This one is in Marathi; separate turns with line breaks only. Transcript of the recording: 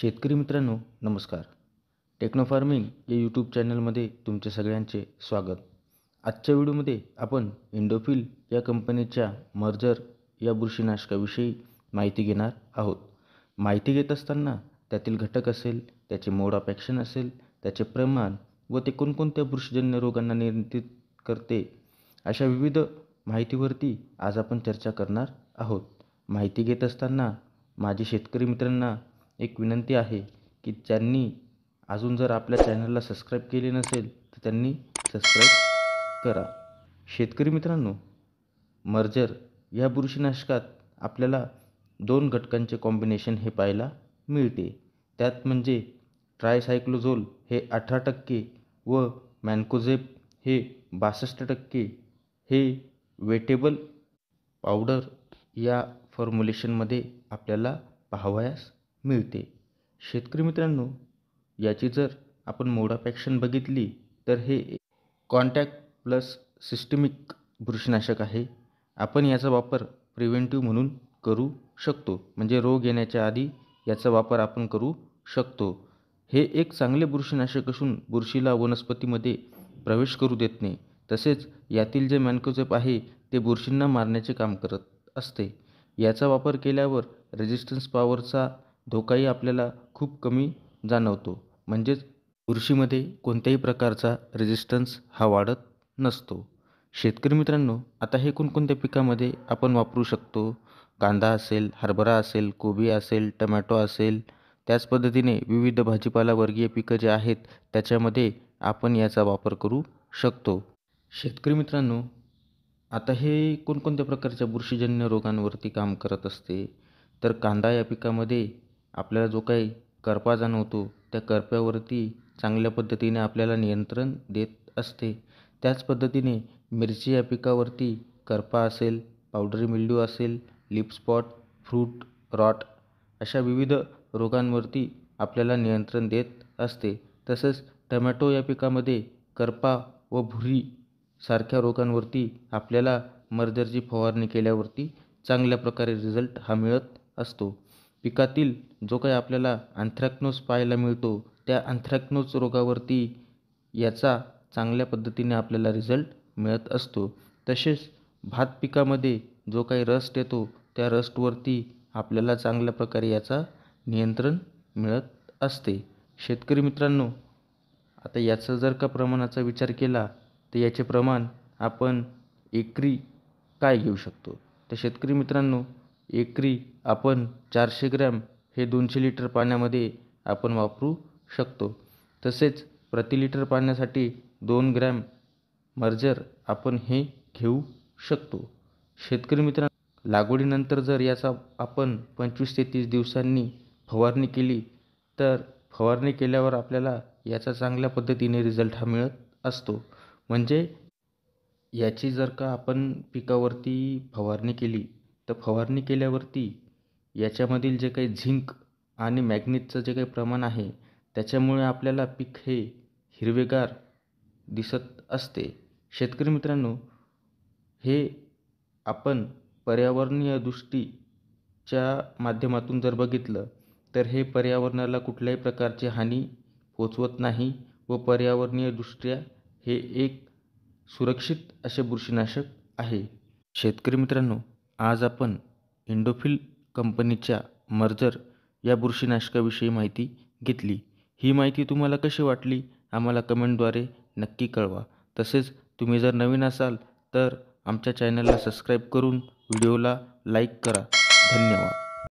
शेतकरी मित्रांनो नमस्कार टेक्नो फार्मिंग या यूट्यूब चॅनलमध्ये तुमचे सगळ्यांचे स्वागत आजच्या व्हिडिओमध्ये आपण इंडोफिल या कंपनीच्या मर्जर या बुरशीनाशकाविषयी माहिती घेणार आहोत माहिती घेत असताना त्यातील घटक असेल त्याचे मोड ऑफ ॲक्शन असेल त्याचे प्रमाण व ते कोणकोणत्या बुरशीजन्य रोगांना नियंत्रित करते अशा विविध माहितीवरती आज आपण चर्चा करणार आहोत माहिती घेत असताना माझे शेतकरी मित्रांना एक विनंती आहे की ज्यांनी अजून जर आपल्या चॅनलला सबस्क्राईब केले नसेल तर त्यांनी सबस्क्राईब करा शेतकरी मित्रांनो मर्जर या बुरशीनाशकात आपल्याला दोन घटकांचे कॉम्बिनेशन हे पाहायला मिळते त्यात म्हणजे ट्रायसायक्लोझोल हे अठरा टक्के व मॅनकोझेप हे बासष्ट टक्के हे वेटेबल पावडर या फॉर्म्युलेशनमध्ये आपल्याला पाहावयास मिळते शेतकरी मित्रांनो याची जर आपण मोडापेक्षण बघितली तर हे कॉन्टॅक्ट प्लस सिस्टमिक बुरशीनाशक आहे आपण याचा वापर प्रिव्हेंटिव्ह म्हणून करू शकतो म्हणजे रोग येण्याच्या आधी याचा वापर आपण करू शकतो हे एक चांगले बुरशीनाशक असून बुरशीला वनस्पतीमध्ये प्रवेश करू देत नाही तसेच यातील जे मॅनकोजेप आहे ते बुरशींना मारण्याचे काम करत असते याचा वापर केल्यावर रेजिस्टन्स पॉवरचा धोकाही आपल्याला खूप कमी जाणवतो म्हणजेच बुरशीमध्ये कोणत्याही प्रकारचा रेजिस्टन्स हा वाढत नसतो शेतकरी मित्रांनो आता हे कोणकोणत्या पिकामध्ये आपण वापरू शकतो कांदा असेल हरभरा असेल कोबी असेल टमॅटो असेल त्याच पद्धतीने विविध भाजीपालावर्गीय पिकं जे आहेत त्याच्यामध्ये आपण याचा वापर करू शकतो शेतकरी मित्रांनो आता हे कोणकोणत्या प्रकारच्या बुरशीजन्य रोगांवरती काम करत असते तर कांदा या पिकामध्ये आपल्याला जो काही करपा जाणवतो त्या करप्यावरती चांगल्या पद्धतीने आपल्याला नियंत्रण देत असते त्याच पद्धतीने मिरची या पिकावरती करपा असेल पावडरी मिल्ड्यू असेल लिपस्पॉट स्पॉट फ्रूट रॉट अशा विविध रोगांवरती आपल्याला नियंत्रण देत असते तसेच टमॅटो या पिकामध्ये करपा व भुरी सारख्या रोगांवरती आपल्याला मर्जरची फवारणी केल्यावरती चांगल्या प्रकारे रिझल्ट हा मिळत असतो पिकातील जो काही आपल्याला अँथ्रॅक्नोज पाहायला मिळतो त्या अँथ्रॅक्नोज रोगावरती याचा चांगल्या पद्धतीने आपल्याला रिझल्ट मिळत असतो तसेच भात पिकामध्ये जो काही रस्ट येतो त्या रस्टवरती आपल्याला चांगल्या प्रकारे याचा नियंत्रण मिळत असते शेतकरी मित्रांनो आता याचा जर का प्रमाणाचा विचार केला तर याचे प्रमाण आपण एकरी काय घेऊ शकतो तर शेतकरी मित्रांनो एकरी आपण चारशे ग्रॅम हे दोनशे लिटर पाण्यामध्ये आपण वापरू शकतो तसेच प्रति लिटर पाण्यासाठी दोन ग्रॅम मर्जर आपण हे घेऊ शकतो शेतकरी मित्रांनो लागवडीनंतर जर याचा आपण पंचवीस ते तीस दिवसांनी फवारणी केली तर फवारणी केल्यावर आपल्याला याचा चांगल्या पद्धतीने रिझल्ट हा मिळत असतो म्हणजे याची जर का आपण पिकावरती फवारणी केली तर फवारणी केल्यावरती याच्यामधील जे काही झिंक आणि मॅग्नेटचं जे काही प्रमाण आहे त्याच्यामुळे आपल्याला पीक हे हिरवेगार दिसत असते शेतकरी मित्रांनो हे आपण पर्यावरणीय दृष्टीच्या माध्यमातून जर बघितलं तर हे पर्यावरणाला कुठल्याही प्रकारची हानी पोचवत नाही व पर्यावरणीयदृष्ट्या हे एक सुरक्षित असे बुरशीनाशक आहे शेतकरी मित्रांनो आज आपण इंडोफिल कंपनीच्या मर्जर या बुरशीनाशकाविषयी माहिती घेतली ही माहिती तुम्हाला कशी वाटली आम्हाला कमेंटद्वारे नक्की कळवा तसेच तुम्ही जर नवीन असाल तर आमच्या चॅनलला सबस्क्राईब करून व्हिडिओला लाईक करा धन्यवाद